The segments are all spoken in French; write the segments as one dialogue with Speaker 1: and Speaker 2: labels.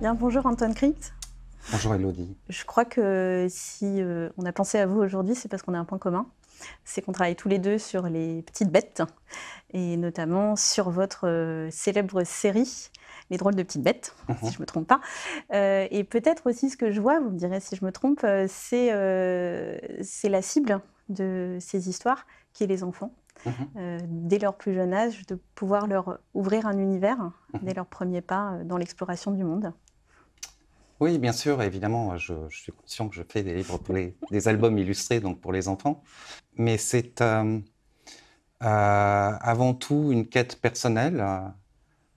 Speaker 1: Bien, bonjour Antoine Cricht.
Speaker 2: Bonjour Elodie.
Speaker 1: Je crois que si euh, on a pensé à vous aujourd'hui, c'est parce qu'on a un point commun. C'est qu'on travaille tous les deux sur les petites bêtes, et notamment sur votre euh, célèbre série, Les drôles de petites bêtes, mhm. si je ne me trompe pas. Euh, et peut-être aussi ce que je vois, vous me direz si je me trompe, c'est la cible de ces histoires, qui est les enfants. Mhm. Euh, dès leur plus jeune âge, de pouvoir leur ouvrir un univers hein, mhm. dès leur premier pas euh, dans l'exploration du monde.
Speaker 2: Oui, bien sûr, évidemment, euh, je, suis conscient que je fais des livres pour les, des albums illustrés, donc pour les enfants. Mais c'est avant tout une quête personnelle,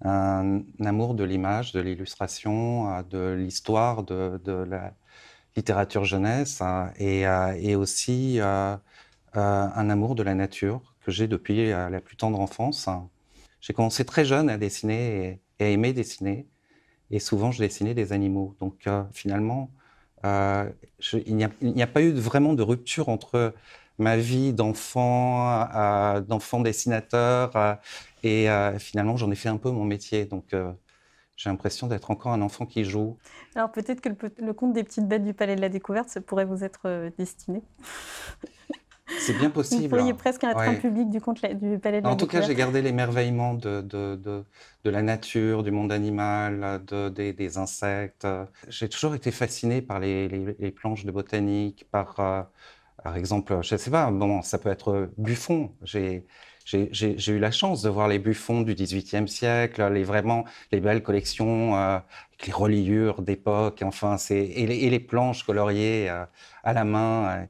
Speaker 2: un, amour de l'image, de l'illustration, de l'histoire, de, la littérature jeunesse et, aussi un amour de la nature que j'ai depuis euh, la plus tendre enfance. J'ai commencé très jeune à dessiner et, à aimer dessiner. Et souvent, je dessinais des animaux. Donc euh, finalement, euh, il n'y a, pas eu vraiment de rupture entre ma vie d'enfant, d'enfant dessinateur, et finalement, j'en ai fait un peu mon métier. Donc j'ai l'impression d'être encore un enfant qui joue.
Speaker 1: Alors peut-être que le, le, conte des petites bêtes du Palais de la Découverte, ça pourrait vous être destiné.
Speaker 2: C'est bien possible. Vous voyez hein. presque un train
Speaker 1: public du, du palais de la En tout cas, j'ai
Speaker 2: gardé l'émerveillement de, la nature, du monde animal, des, des, insectes. J'ai toujours été fasciné par les, planches de botanique, par, euh, par exemple, je ne sais pas, bon, ça peut être euh, Buffon. J'ai eu la chance de voir les Buffons du XVIIIe siècle, les vraiment les belles collections euh, avec les reliures d'époque, enfin, et les, et les, planches coloriées à la main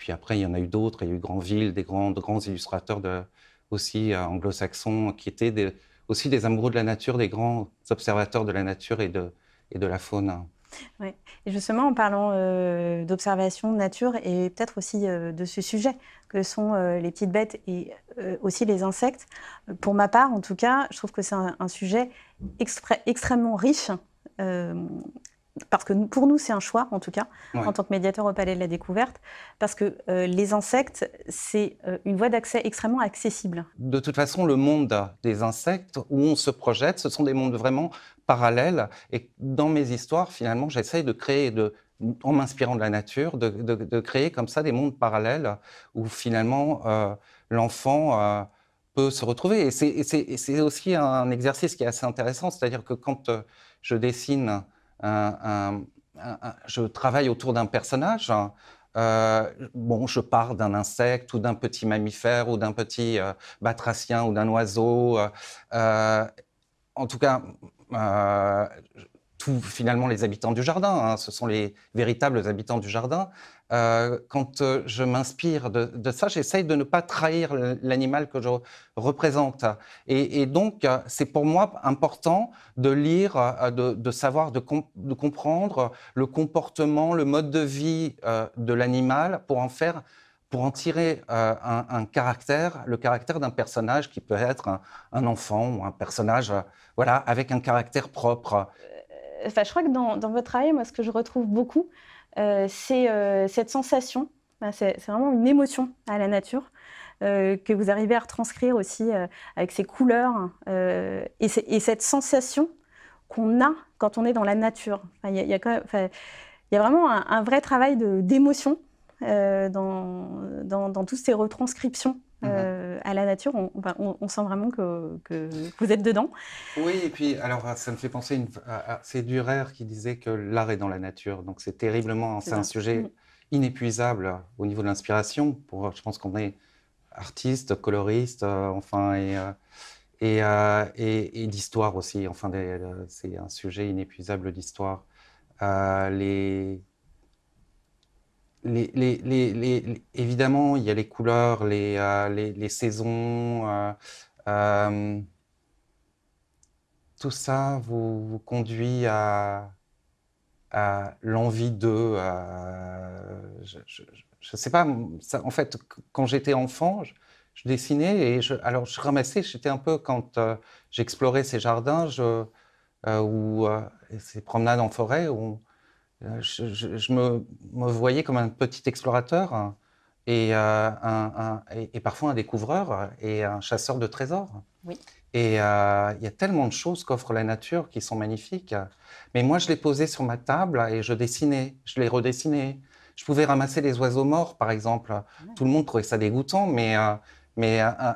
Speaker 2: puis après, il y en a eu d'autres. Il y a eu Granville, des grands, illustrateurs aussi euh, anglo-saxons qui étaient aussi des amoureux de la nature, des grands observateurs de la nature et de, et de la faune.
Speaker 1: Et justement, en parlant euh, d'observation de nature et peut-être aussi euh, de ce sujet que sont les petites bêtes et aussi les insectes, pour ma part, en tout cas, je trouve que c'est un, sujet extrêmement riche parce que pour nous, c'est un choix, en tout cas, en tant que médiateur au Palais de la Découverte, parce que euh, les insectes, c'est euh, une voie d'accès extrêmement accessible.
Speaker 2: De toute façon, le monde des insectes, où on se projette, ce sont des mondes vraiment parallèles. Et dans mes histoires, finalement, j'essaye de créer, en m'inspirant de la nature, de, créer comme ça des mondes parallèles où finalement euh, l'enfant peut se retrouver. Et c'est aussi un exercice qui est assez intéressant, c'est-à-dire que quand je dessine je travaille autour d'un personnage. Hein. Euh, bon, je pars d'un insecte ou d'un petit mammifère ou d'un petit euh, batracien ou d'un oiseau. Euh, en tout cas, finalement, les habitants du jardin, hein. ce sont les véritables habitants du jardin. Euh, quand euh, je m'inspire de, ça, j'essaye de ne pas trahir l'animal que je représente. Et, donc, euh, c'est pour moi important de lire, de, savoir, de, comprendre le comportement, le mode de vie de l'animal pour en faire pour en tirer un, caractère, le caractère d'un personnage qui peut être un, enfant ou un personnage, voilà, avec un caractère propre.
Speaker 1: Enfin, je crois que dans, dans votre travail, moi, ce que je retrouve beaucoup, euh, c'est euh, cette sensation, bah, c'est vraiment une émotion à la nature. Euh, que vous arrivez à retranscrire aussi avec ces couleurs et, cette sensation qu'on a quand on est dans la nature. Il y, a vraiment un, vrai travail d'émotion dans, dans, toutes ces retranscriptions. Mmh euh, à la nature, on, sent vraiment que,
Speaker 2: vous êtes dedans. Oui, et puis alors euh, ça me fait penser c'est Durer qui disait que l'art est dans la nature, donc c'est terriblement, c'est un sujet mm. inépuisable au niveau de l'inspiration. Pour, je pense qu'on est artiste, coloriste, euh, enfin et et, et d'histoire aussi. Enfin, c'est un sujet inépuisable d'histoire. les les, évidemment, il y a les couleurs, les, euh, saisons, euh, euh, tout ça vous, conduit à, l'envie de... je ne sais pas, ça, en fait, quand j'étais enfant, je, dessinais et je, alors je ramassais, j'étais un peu, quand j'explorais ces jardins ou ces promenades en forêt, où euh, je, me, voyais comme un petit explorateur hein, euh, et, parfois un découvreur et un chasseur de trésors. Oui. Et euh, il y a tellement de choses qu'offre la nature qui sont magnifiques. Mais moi, je les posais sur ma table et je dessinais, je les redessinais. Je pouvais ramasser des oiseaux morts, par exemple. Tout le monde trouvait ça dégoûtant, mais,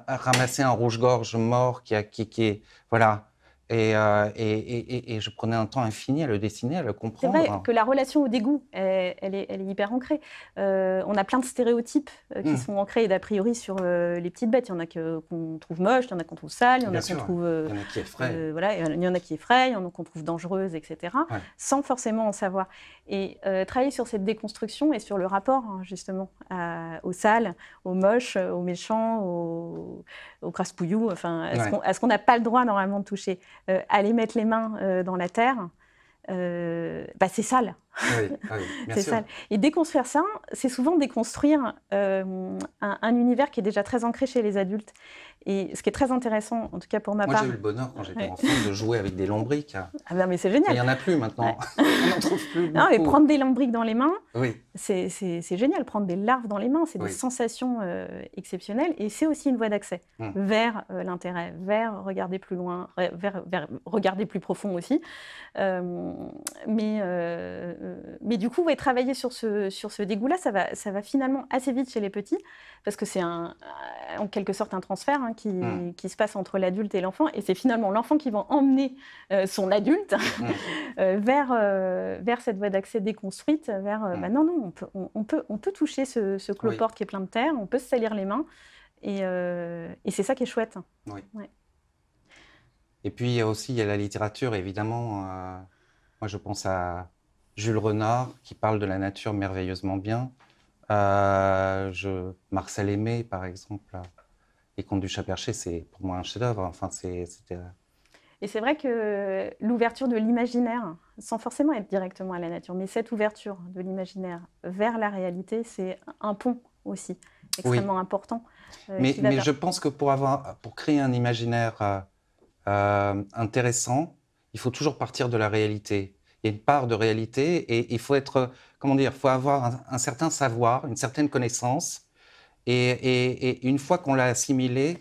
Speaker 2: ramasser un rouge-gorge mort qui, a, qui est, voilà, euh, et, je prenais un temps infini à le dessiner, à le comprendre. C'est vrai que
Speaker 1: la relation au dégoût, elle, est, hyper ancrée. Euh, on a plein de stéréotypes euh, qui hmm. sont ancrés d'a priori sur les petites bêtes. Il y en a qu'on trouve moches, il y en a qu'on trouve sales, il y en a qu'on trouve. il y en a qui effraient. voilà, il y en a qui effraient, il y en a qu'on trouve dangereuses, etc. Sans forcément en savoir. Et travailler sur cette déconstruction et sur le rapport, hein, justement, aux sales, aux moches, aux méchants, aux, aux crasse-pouillous, enfin, ce qu'on n'a pas le droit normalement de toucher. Euh, aller mettre les mains euh, dans la terre, euh, bah, c'est sale. Et déconstruire ça, c'est souvent déconstruire un, univers qui est déjà très ancré chez les adultes. Et ce qui est très intéressant, en tout cas pour ma part. Moi, j'ai eu le bonheur quand j'étais enfant
Speaker 2: de jouer avec des lombriques.
Speaker 1: Ah ben, mais c'est génial. Il n'y en a
Speaker 2: plus maintenant. On trouve plus. Non, mais prendre des
Speaker 1: lombriques dans les mains, c'est génial. Prendre des larves dans les mains, c'est des sensations euh, exceptionnelles. Et c'est aussi une voie d'accès hum. vers euh, l'intérêt, vers regarder plus loin, vers, regarder plus profond aussi. Euh, mais, du coup, travailler sur ce, sur dégoût-là, ça va, finalement assez vite chez les petits, parce que c'est en quelque sorte un transfert. Hein, Hmm. qui, se passe entre l'adulte et l'enfant, et c'est finalement l'enfant qui va emmener euh, son adulte hmm. euh, vers, euh, vers cette voie d'accès déconstruite, vers hmm. bah non, non, on peut, on, peut, toucher ce, ce qui est plein de terre, on peut se salir les mains, et, et c'est ça qui est chouette.
Speaker 2: Et puis il y a aussi il y a la littérature, évidemment. moi, je pense à Jules Renard qui parle de la nature merveilleusement bien. je, Marcel Aimé, par exemple, et Contes du chat c'est pour moi un chef-d'œuvre. Enfin, c'est, euh,
Speaker 1: Et c'est vrai que l'ouverture de l'imaginaire, sans forcément être directement à la nature, mais cette ouverture de l'imaginaire vers la réalité, c'est un pont aussi extrêmement important. Euh, mais, je
Speaker 2: pense que pour, avoir, pour créer un imaginaire euh, intéressant, il faut toujours partir de la réalité. Il y a une part de réalité et il faut être, comment dire, faut avoir un certain savoir, une certaine connaissance et, une fois qu'on l'a assimilé,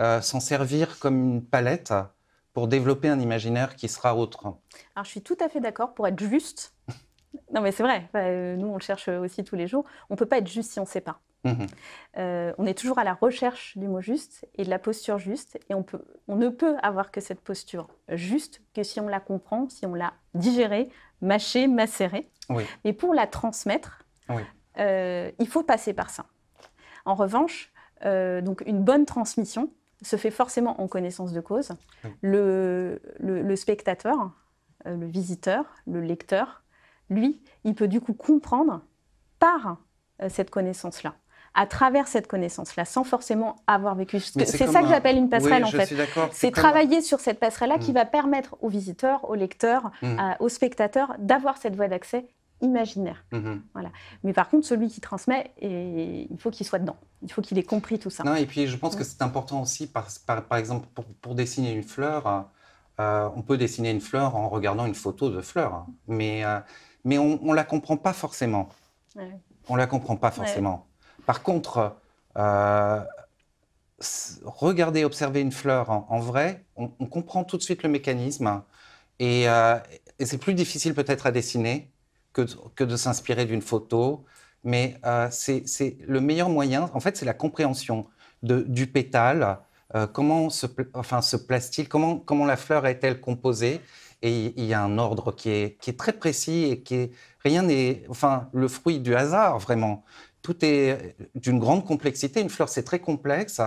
Speaker 2: euh, s'en servir comme une palette pour développer un imaginaire qui sera autre.
Speaker 1: Alors je suis tout à fait d'accord pour être juste. non mais c'est vrai, euh, nous on le cherche aussi tous les jours. On ne peut pas être juste si on ne sait pas. Mhm. Euh, on est toujours à la recherche du mot juste et de la posture juste, et on, peut, on ne peut avoir que cette posture juste que si on la comprend, si on l'a digérée, mâchée, macérée. Oui. Mais pour la transmettre, oui. il faut passer par ça. En revanche, euh, donc une bonne transmission se fait forcément en connaissance de cause. Le, spectateur, euh, le visiteur, le lecteur, lui, il peut du coup comprendre par euh, cette connaissance-là à travers cette connaissance-là, sans forcément avoir vécu. C'est ça que j'appelle une passerelle, en fait. C'est travailler sur cette passerelle-là qui mm. va permettre aux visiteurs, aux lecteurs, mm. aux spectateurs d'avoir cette voie d'accès imaginaire. Mhm. Voilà. Mais par contre, celui qui transmet, il faut qu'il soit dedans. Il faut qu'il ait compris tout ça. et puis, je pense que c'est
Speaker 2: important aussi, par, par, exemple, pour, dessiner une fleur, euh, euh, on peut dessiner une fleur en regardant une photo de fleur, mais, euh, mais on ne la comprend pas forcément. On ne la comprend pas forcément. Par contre, regarder, observer une fleur en, vrai, on, comprend tout de suite le mécanisme. et c'est plus difficile peut-être à dessiner, que, de s'inspirer d'une photo. Mais euh, c'est le meilleur moyen, en fait, c'est la compréhension du pétale. Euh, comment se, enfin, se place-t-il comment, la fleur est-elle composée et il y a un ordre qui est, très précis et qui est, rien n'est, enfin, le fruit du hasard vraiment. Tout est d'une grande complexité. Une fleur, c'est très complexe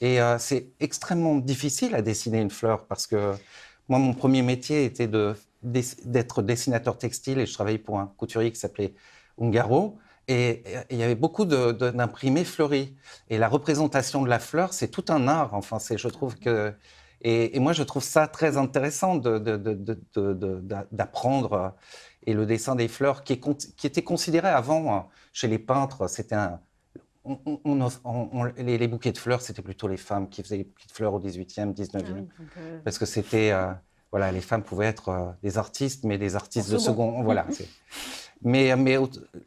Speaker 2: et euh, c'est extrêmement difficile à dessiner une fleur parce que moi, mon premier métier était de d'être dessinateur textile et je travaillais pour un couturier qui s'appelait Ungaro. Et il y avait beaucoup d'imprimés fleuris. Et la représentation de la fleur, c'est tout un art. Enfin, c'est je trouve que. Et, moi, je trouve ça très intéressant d'apprendre. Euh, et le dessin des fleurs, qui, était considéré avant euh, chez les peintres, c'était un, on, les, bouquets de fleurs, c'était plutôt les femmes qui faisaient les bouquets de fleurs au 18e, 19e, ah, euh, parce que c'était voilà, les femmes pouvaient être euh, des artistes, mais des artistes de second. voilà. mais, euh,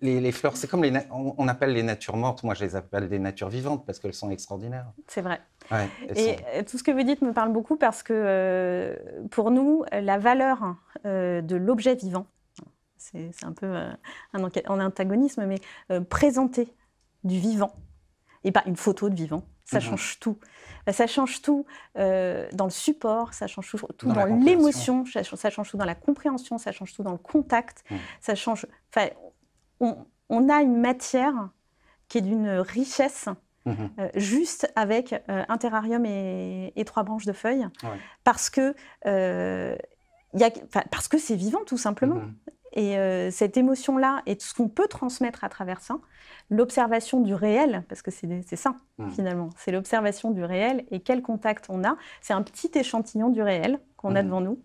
Speaker 2: mais les, fleurs, c'est comme on, appelle les natures mortes. Moi, je les appelle des natures vivantes parce qu'elles sont extraordinaires. C'est vrai. et
Speaker 1: euh, tout ce que vous dites me parle beaucoup parce que pour nous, la valeur de l'objet vivant, c'est un peu en antagonisme, mais présenter du vivant et pas une photo de vivant Mhm. Bah, ça change tout. Ça change tout dans le support, ça change tout dans, l'émotion, ça, change tout dans la compréhension, ça change tout dans le contact. Mhm. Ça change. On, on, a une matière qui est d'une richesse mhm. euh, juste avec euh, un terrarium et, trois branches de feuilles, parce que euh, parce que c'est vivant tout simplement. Et euh, cette émotion-là et ce qu'on peut transmettre à travers ça, l'observation du réel, parce que c'est ça hmm. finalement, c'est l'observation du réel et quel contact on a. C'est un petit échantillon du réel qu'on a hmm. devant nous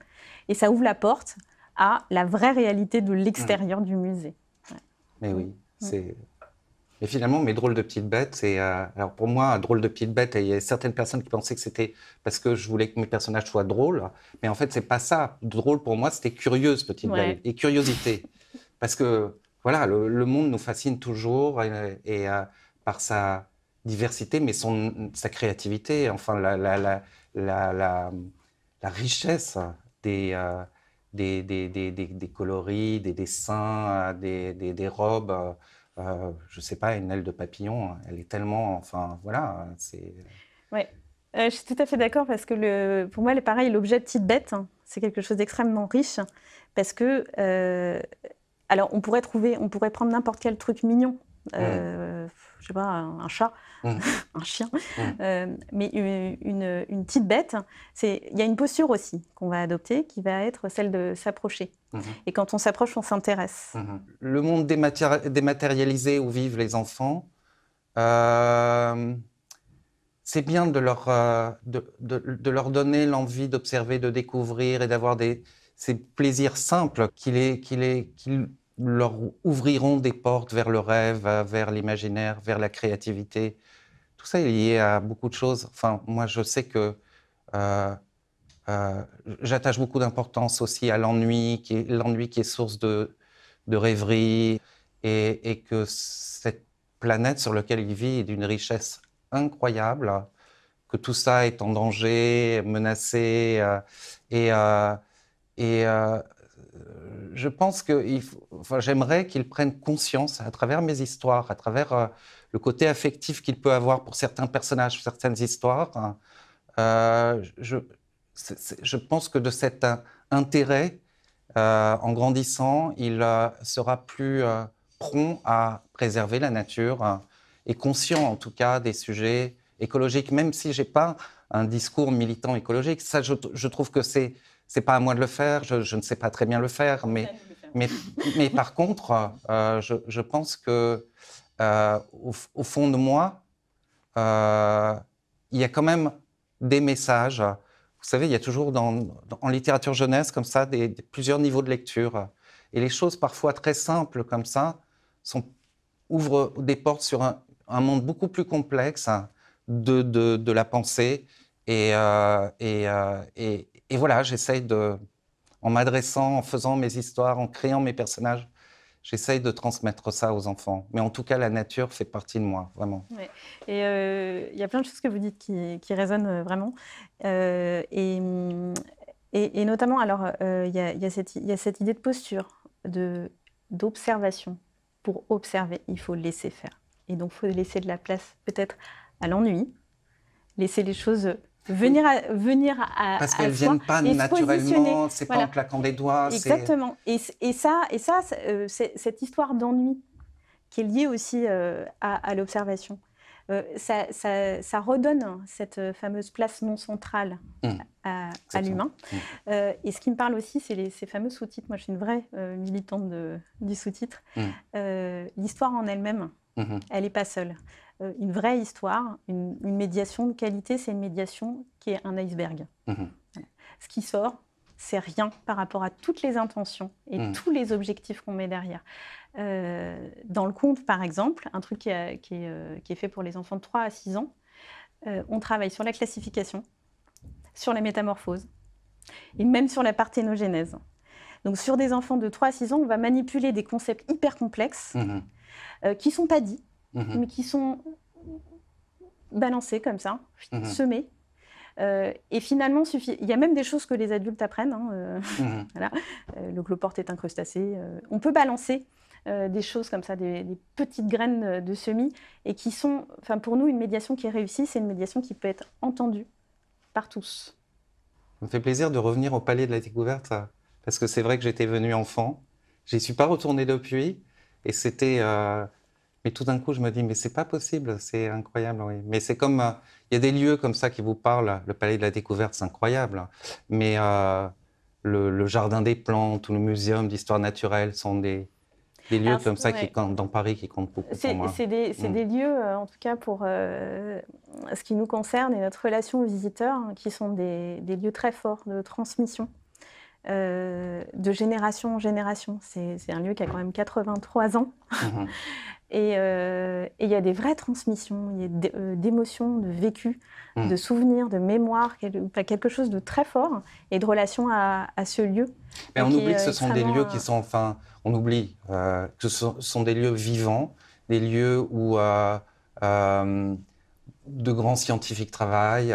Speaker 1: et ça ouvre la porte à la vraie réalité de l'extérieur hmm. du musée.
Speaker 2: Mais oui, c'est mais finalement, mes drôles de petites bêtes, c'est... Euh, alors pour moi, drôles drôle de petites bêtes, il y a certaines personnes qui pensaient que c'était parce que je voulais que mes personnages soient drôles, mais en fait, c'est pas ça. Drôle pour moi, c'était curieuse petite bête et curiosité, parce que voilà, le, monde nous fascine toujours et, euh, par sa diversité, mais son sa créativité, enfin la la, la, la, richesse euh, des des, des, des, des, coloris, des dessins, des, robes. Euh, je ne sais pas, une aile de papillon. Elle est tellement, enfin voilà, c'est.
Speaker 1: Euh, je suis tout à fait d'accord parce que le, pour moi, est pareil, l'objet de petite bête, hein, c'est quelque chose d'extrêmement riche parce que, euh, alors, on pourrait trouver, on pourrait prendre n'importe quel truc mignon Mm. euh, ne je sais pas, un, chat, mm. un chien, mm. euh, mais une, petite bête. Il y a une posture aussi qu'on va adopter qui va être celle de s'approcher. Mm-hmm. Et quand on s'approche, on s'intéresse.
Speaker 2: Mm-hmm. Le monde dématérialisé où vivent les enfants, euh, c'est bien de leur, euh, de, leur donner l'envie d'observer, de découvrir et d'avoir des, ces plaisirs simples qu'ils est qu'il leur ouvriront des portes vers le rêve, euh, vers l'imaginaire, vers la créativité. Tout ça est lié à beaucoup de choses. Enfin, moi, je sais que euh, euh, j'attache beaucoup d'importance aussi à l'ennui, qui est, l'ennui qui est source de, de rêverie, et, que cette planète sur laquelle il vit est d'une richesse incroyable, que tout ça est en danger, menacé, et, et euh, je pense que j'aimerais qu'il prenne conscience à travers mes histoires, à travers euh, le côté affectif qu'il peut avoir pour certains personnages, certaines histoires. Euh, je, pense que de cet intérêt, en grandissant, il sera plus prompt à préserver la nature et conscient en tout cas des sujets écologiques, même si je n'ai pas un discours militant écologique. Ça, je trouve que c'est c'est pas à moi de le faire, je, ne sais pas très bien le faire, mais, mais, mais par contre, euh, je, pense que euh, au, fond de moi, euh, il y a quand même des messages. Vous savez, il y a toujours dans, en littérature jeunesse comme ça des, plusieurs niveaux de lecture. Et les choses parfois très simples comme ça sont, ouvrent des portes sur un, monde beaucoup plus complexe de, de, la pensée et, et, et voilà, j'essaye de, en m'adressant, en faisant mes histoires, en créant mes personnages, j'essaye de transmettre ça aux enfants. Mais en tout cas, la nature fait partie de moi, vraiment.
Speaker 1: Et euh, il y a plein de choses que vous dites qui, résonnent euh, vraiment. Euh, et, et, notamment, alors, il y, y, a cette idée de posture, de, d'observation. Pour observer, il faut laisser faire. Et donc, il faut laisser de la place peut-être à l'ennui, laisser les choses venir à, venir à parce qu'elles viennent pas naturellement, c'est pas en
Speaker 2: claquant des doigts. Exactement.
Speaker 1: Et, ça, et ça, euh, cette histoire d'ennui qui est liée aussi euh, à, l'observation, euh, ça, ça, redonne hein, cette fameuse place non centrale mmh. à, l'humain. Mmh. et ce qui me parle aussi, c'est ces fameux sous-titres. Moi, je suis une vraie militante de, du sous-titre. Mmh. L'histoire en elle-même, elle n'est pas seule. Euh, une vraie histoire, une, médiation de qualité, c'est une médiation qui est un iceberg. Mhm. Ce qui sort, c'est rien par rapport à toutes les intentions et mhm. tous les objectifs qu'on met derrière. Euh, dans le conte, par exemple, un truc qui, euh, est, fait pour les enfants de 3 à 6 ans, on travaille sur la classification, sur la métamorphose et même sur la parthénogenèse. Donc sur des enfants de 3 à 6 ans, on va manipuler des concepts hyper complexes mhm. qui ne sont pas dits, Mhm. mais qui sont balancés comme ça, mhm. semés. Euh, et finalement, il y a même des choses que les adultes apprennent. Hein, euh, mhm. euh, le cloporte est un crustacé. on peut balancer des choses comme ça, des, petites graines de semis, et qui sont, enfin pour nous, une médiation qui est réussie, c'est une médiation qui peut être entendue par
Speaker 2: tous. Ça me fait plaisir de revenir au palais de la découverte, parce que c'est vrai que j'étais venu enfant, j'y suis pas retourné depuis, et c'était mais tout d'un coup, je me dis, mais c'est pas possible, c'est incroyable, Mais c'est comme, euh, il y a des lieux comme ça qui vous parlent. Le Palais de la Découverte, c'est incroyable. Mais euh, le, Jardin des Plantes ou le Muséum d'Histoire Naturelle sont des, lieux ah, comme ça qui, dans Paris qui comptent beaucoup pour moi. C'est des, mm.
Speaker 1: lieux, euh, en tout cas pour ce qui nous concerne et notre relation aux visiteurs, hein, qui sont des lieux très forts de transmission. Euh, de génération en génération. C'est un lieu qui a quand même 83 ans. Mhm. Euh, et il y a des vraies transmissions, il y a euh, d'émotions, de vécu, mhm. de souvenirs, de mémoires, quelque chose de très fort et de relation à, ce lieu.
Speaker 2: Mais on oublie que ce sont des lieux qui sont, enfin, on oublie que ce sont des lieux vivants, des lieux où de grands scientifiques travaillent,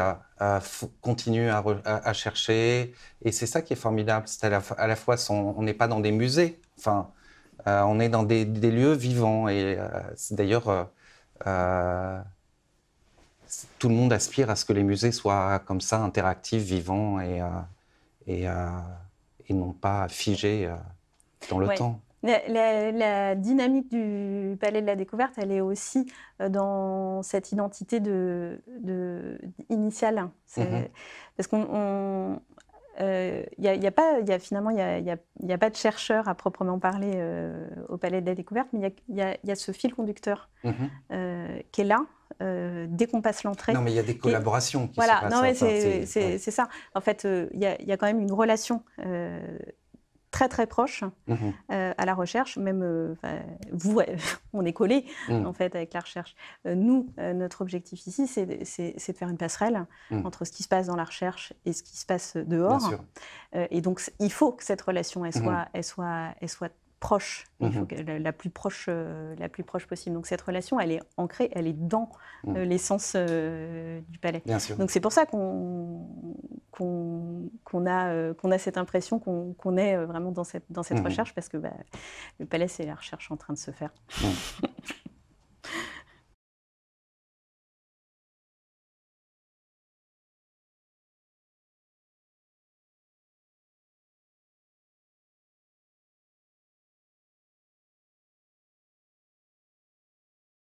Speaker 2: continue à, chercher. Et c'est ça qui est formidable. C'est à la, fois, on n'est pas dans des musées, enfin, euh, on est dans des, lieux vivants. Et euh, d'ailleurs, euh, tout le monde aspire à ce que les musées soient comme ça, interactifs, vivants et, non pas figés dans le temps.
Speaker 1: La, dynamique du Palais de la Découverte, elle est aussi dans cette identité de, de initiale. Parce qu'on, il a, pas, y a, finalement, il n'y a, pas de chercheur à proprement parler au Palais de la Découverte, mais il y, a ce fil conducteur qui est là. dès qu'on passe l'entrée. Non, mais il y
Speaker 2: a des collaborations qui voilà, se passent. Voilà,
Speaker 1: c'est ça. En fait, il y, a quand même une relation très très proche mhm. euh, à la recherche, même euh, vous, on est collé mhm. en fait avec la recherche. Euh, nous, notre objectif ici, c'est de faire une passerelle mhm. entre ce qui se passe dans la recherche et ce qui se passe dehors. et donc, il faut que cette relation, elle soit, elle soit, elle soit proche, mhm. euh, la, plus proche, possible. Donc cette relation, elle est ancrée, elle est dans mhm. euh, l'essence euh, du palais. Donc c'est pour ça qu'on qu'on a, qu'on a cette impression qu'on est vraiment dans cette, dans cette mhm. recherche, parce que bah, le palais, c'est la recherche en train de se faire.